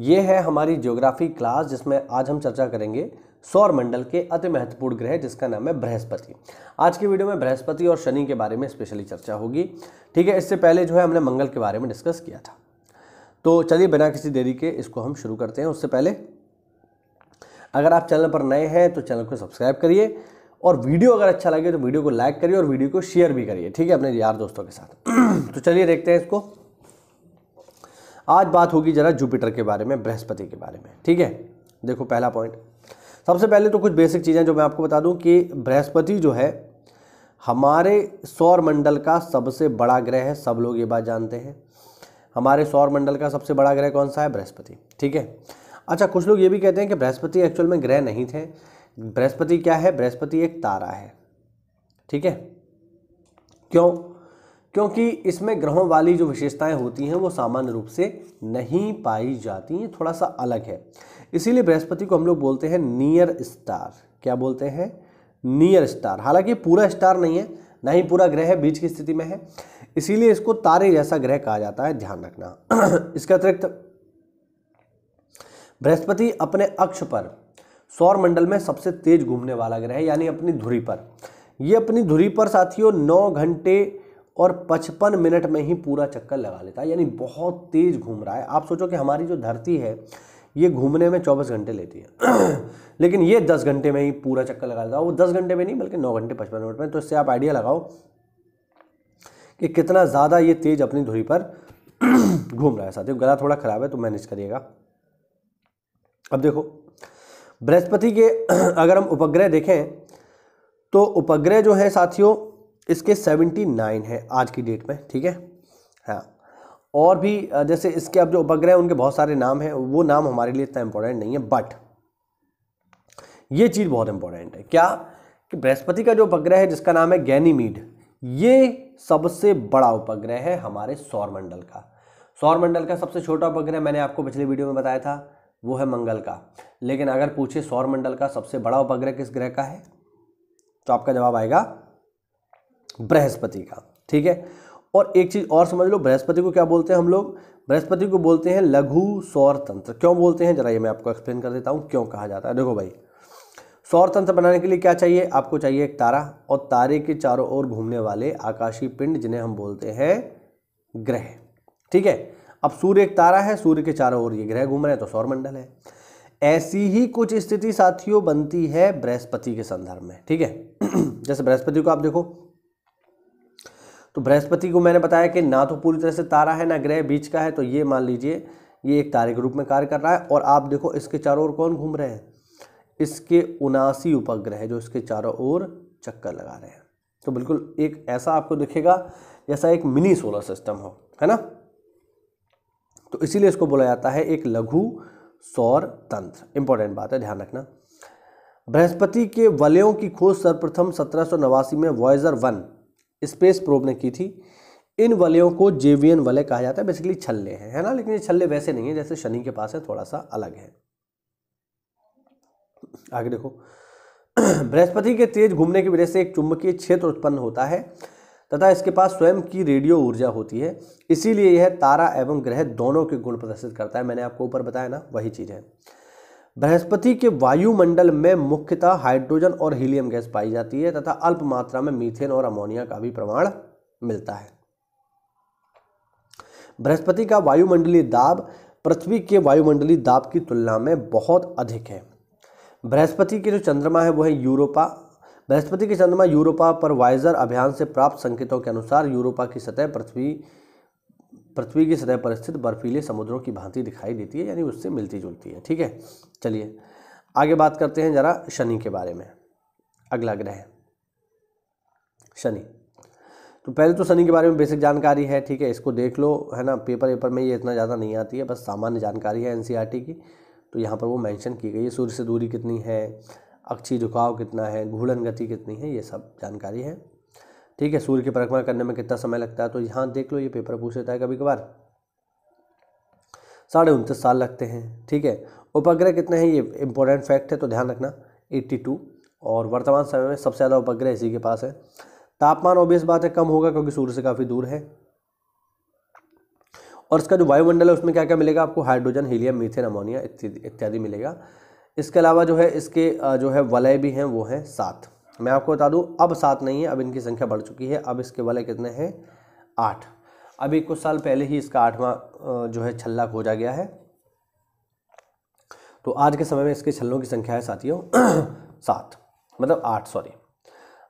ये है हमारी ज्योग्राफी क्लास जिसमें आज हम चर्चा करेंगे सौर मंडल के अति महत्वपूर्ण ग्रह जिसका नाम है बृहस्पति आज की वीडियो में बृहस्पति और शनि के बारे में स्पेशली चर्चा होगी ठीक है इससे पहले जो है हमने मंगल के बारे में डिस्कस किया था तो चलिए बिना किसी देरी के इसको हम शुरू करते हैं उससे पहले अगर आप चैनल पर नए हैं तो चैनल को सब्सक्राइब करिए और वीडियो अगर अच्छा लगे तो वीडियो को लाइक करिए और वीडियो को शेयर भी करिए ठीक है अपने यार दोस्तों के साथ तो चलिए देखते हैं इसको आज बात होगी ज़रा जुपिटर के बारे में बृहस्पति के बारे में ठीक है देखो पहला पॉइंट सबसे पहले तो कुछ बेसिक चीज़ें जो मैं आपको बता दूं कि बृहस्पति जो है हमारे सौर मंडल का सबसे बड़ा ग्रह है सब लोग ये बात जानते हैं हमारे सौर मंडल का सबसे बड़ा ग्रह कौन सा है बृहस्पति ठीक है अच्छा कुछ लोग ये भी कहते हैं कि बृहस्पति एक्चुअल में ग्रह नहीं थे बृहस्पति क्या है बृहस्पति एक तारा है ठीक है क्यों क्योंकि इसमें ग्रहों वाली जो विशेषताएं होती हैं वो सामान्य रूप से नहीं पाई जाती हैं थोड़ा सा अलग है इसीलिए बृहस्पति को हम लोग बोलते हैं नियर स्टार क्या बोलते हैं नियर स्टार हालांकि पूरा स्टार नहीं है ना ही पूरा ग्रह है बीच की स्थिति में है इसीलिए इसको तारे जैसा ग्रह कहा जाता है ध्यान रखना इसके अतिरिक्त बृहस्पति अपने अक्ष पर सौर मंडल में सबसे तेज घूमने वाला ग्रह यानी अपनी धुरी पर यह अपनी धुरी पर साथियों नौ घंटे और 55 मिनट में ही पूरा चक्कर लगा लेता है यानी बहुत तेज़ घूम रहा है आप सोचो कि हमारी जो धरती है ये घूमने में 24 घंटे लेती है लेकिन ये 10 घंटे में ही पूरा चक्कर लगा लेता है वो 10 घंटे में नहीं बल्कि 9 घंटे 55 मिनट में तो इससे आप आइडिया लगाओ कि कितना ज़्यादा ये तेज़ अपनी धुरी पर घूम रहा है साथियों गला थोड़ा ख़राब है तो मैनेज करिएगा अब देखो बृहस्पति के अगर हम उपग्रह देखें तो उपग्रह जो है साथियों इसके सेवेंटी नाइन है आज की डेट में ठीक है हाँ और भी जैसे इसके अब जो उपग्रह उनके बहुत सारे नाम हैं वो नाम हमारे लिए इतना इम्पोर्टेंट नहीं है बट ये चीज़ बहुत इम्पोर्टेंट है क्या कि बृहस्पति का जो उपग्रह है जिसका नाम है गैनीमीड ये सबसे बड़ा उपग्रह है हमारे सौरमंडल का सौरमंडल का सबसे छोटा उपग्रह मैंने आपको पिछले वीडियो में बताया था वो है मंगल का लेकिन अगर पूछे सौरमंडल का सबसे बड़ा उपग्रह किस ग्रह का है तो आपका जवाब आएगा बृहस्पति का ठीक है और एक चीज़ और समझ लो बृहस्पति को क्या बोलते हैं हम लोग बृहस्पति को बोलते हैं लघु सौर तंत्र क्यों बोलते हैं जरा ये मैं आपको एक्सप्लेन कर देता हूँ क्यों कहा जाता है देखो भाई सौर तंत्र बनाने के लिए क्या चाहिए आपको चाहिए एक तारा और तारे के चारों ओर घूमने वाले आकाशीय पिंड जिन्हें हम बोलते हैं ग्रह ठीक है अब सूर्य एक तारा है सूर्य के चारों ओर ये ग्रह घूम रहे हैं तो सौरमंडल है ऐसी ही कुछ स्थिति साथियों बनती है बृहस्पति के संदर्भ में ठीक है जैसे बृहस्पति को आप देखो तो बृहस्पति को मैंने बताया कि ना तो पूरी तरह से तारा है ना ग्रह बीच का है तो ये मान लीजिए ये एक तारे के रूप में कार्य कर रहा है और आप देखो इसके चारों ओर कौन घूम रहे हैं इसके उनासी उपग्रह है जो इसके चारों ओर चक्कर लगा रहे हैं तो बिल्कुल एक ऐसा आपको दिखेगा जैसा एक मिनी सोलर सिस्टम हो है ना तो इसीलिए इसको बोला जाता है एक लघु सौर तंत्र इंपॉर्टेंट बात है ध्यान रखना बृहस्पति के वलयों की खोज सर्वप्रथम सत्रह में वॉयजर वन स्पेस प्रोब ने की थी इन वलयों को जेवियन वलय कहा जाता है बेसिकली छल्ले हैं है ना लेकिन ये छल्ले वैसे नहीं है जैसे शनि के पास है थोड़ा सा अलग है आगे देखो बृहस्पति के तेज घूमने की वजह से एक चुंबकीय क्षेत्र उत्पन्न होता है तथा इसके पास स्वयं की रेडियो ऊर्जा होती है इसीलिए यह तारा एवं ग्रह दोनों के गुण प्रदर्शित करता है मैंने आपको ऊपर बताया ना वही चीज़ है बृहस्पति के वायुमंडल में मुख्यतः हाइड्रोजन और हीलियम गैस पाई जाती है तथा अल्प मात्रा में मीथेन और अमोनिया का भी प्रमाण मिलता है बृहस्पति का वायुमंडलीय दाब पृथ्वी के वायुमंडलीय दाब की तुलना में बहुत अधिक है बृहस्पति के जो चंद्रमा है वह है यूरोपा बृहस्पति के चंद्रमा यूरोपा पर वाइजर अभियान से प्राप्त संकेतों के अनुसार यूरोपा की सतह पृथ्वी पृथ्वी की सतह पर स्थित बर्फीले समुद्रों की भांति दिखाई देती है यानी उससे मिलती जुलती है ठीक है चलिए आगे बात करते हैं जरा शनि के बारे में अगला ग्रह शनि तो पहले तो शनि के बारे में बेसिक जानकारी है ठीक है इसको देख लो है ना पेपर वेपर में ये इतना ज़्यादा नहीं आती है बस सामान्य जानकारी है एन की तो यहाँ पर वो मेंशन की गई है सूर्य से दूरी कितनी है अक्षी झुकाव कितना है घूर्णन गति कितनी है ये सब जानकारी है ठीक है सूर्य की परिक्रमा करने में कितना समय लगता है तो यहाँ देख लो ये पेपर पूछ लेता है कभी कभार साढ़े उनतीस साल लगते हैं ठीक है उपग्रह कितने हैं ये इंपॉर्टेंट फैक्ट है तो ध्यान रखना 82 और वर्तमान समय में सबसे ज़्यादा उपग्रह इसी के पास है तापमान ऑब्वियस बात है कम होगा क्योंकि सूर्य से काफ़ी दूर है और इसका जो वायुमंडल है उसमें क्या क्या मिलेगा आपको हाइड्रोजन हीलियम मीथेन अमोनिया इत्यादि मिलेगा इसके अलावा जो है इसके जो है वलय भी हैं वो हैं सात मैं आपको बता दूं अब सात नहीं है अब इनकी संख्या बढ़ चुकी है अब इसके वाले कितने हैं आठ अभी कुछ साल पहले ही इसका आठवां जो है छल्ला खोजा गया है तो आज के समय में इसके छल्लों की संख्या है साथियों सात मतलब आठ सॉरी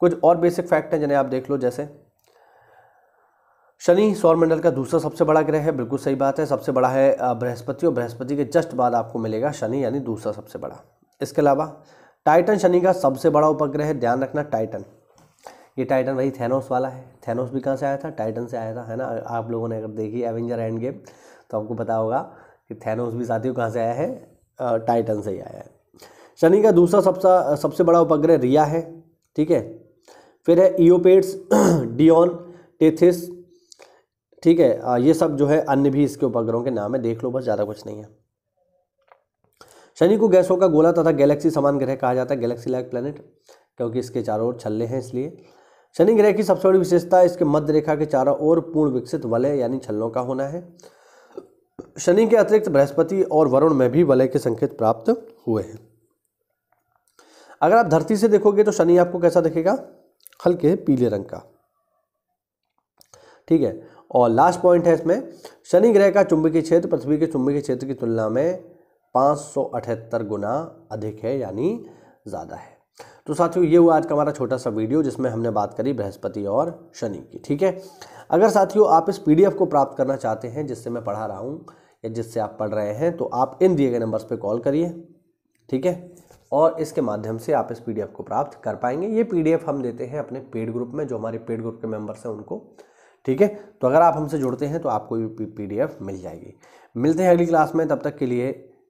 कुछ और बेसिक फैक्ट हैं जिन्हें आप देख लो जैसे शनि सौरमंडल का दूसरा सबसे बड़ा ग्रह है बिल्कुल सही बात है सबसे बड़ा है बृहस्पति और बृहस्पति के जस्ट बाद आपको मिलेगा शनि यानी दूसरा सबसे बड़ा इसके अलावा टाइटन शनि का सबसे बड़ा उपग्रह है ध्यान रखना टाइटन ये टाइटन वही थेनोस वाला है थेनोस भी कहाँ से आया था टाइटन से आया था है ना आप लोगों ने अगर देखी एवेंजर एंड गेम तो आपको पता होगा कि थेनोस भी साथियों कहाँ से आया है टाइटन से ही आया है शनि का दूसरा सबसे सबसे बड़ा उपग्रह रिया है ठीक है फिर है ईओपेड्स डिओन टेथिस ठीक है ये सब जो है अन्य भी इसके उपग्रहों के नाम है देख लो बस ज़्यादा कुछ नहीं है शनि को गैसों का गोला तथा गैलेक्सी समान ग्रह कहा जाता है गैलेक्सी लाइक प्लैनेट क्योंकि इसके चारों ओर छल्ले हैं इसलिए शनि ग्रह की सबसे बड़ी विशेषता इसके मध्य रेखा के चारों ओर पूर्ण विकसित वलय यानी छल्लों का होना है शनि के अतिरिक्त बृहस्पति और वरुण में भी वलय के संकेत प्राप्त हुए हैं अगर आप धरती से देखोगे तो शनि आपको कैसा दिखेगा हल्के पीले रंग का ठीक है और लास्ट पॉइंट है इसमें शनि ग्रह का चुंबकीय क्षेत्र पृथ्वी के चुंबकीय क्षेत्र की तुलना में पाँच गुना अधिक है यानी ज़्यादा है तो साथियों ये हुआ आज का हमारा छोटा सा वीडियो जिसमें हमने बात करी बृहस्पति और शनि की ठीक है अगर साथियों आप इस पीडीएफ को प्राप्त करना चाहते हैं जिससे मैं पढ़ा रहा हूँ या जिससे आप पढ़ रहे हैं तो आप इन दिए गए नंबर्स पर कॉल करिए ठीक है और इसके माध्यम से आप इस पीडीएफ को प्राप्त कर पाएंगे ये पीडीएफ हम देते हैं अपने पेड ग्रुप में जो हमारे पेड ग्रुप के मेंबर्स हैं उनको ठीक है तो अगर आप हमसे जुड़ते हैं तो आपको ये पीडीएफ मिल जाएगी मिलते हैं अगली क्लास में तब तक के लिए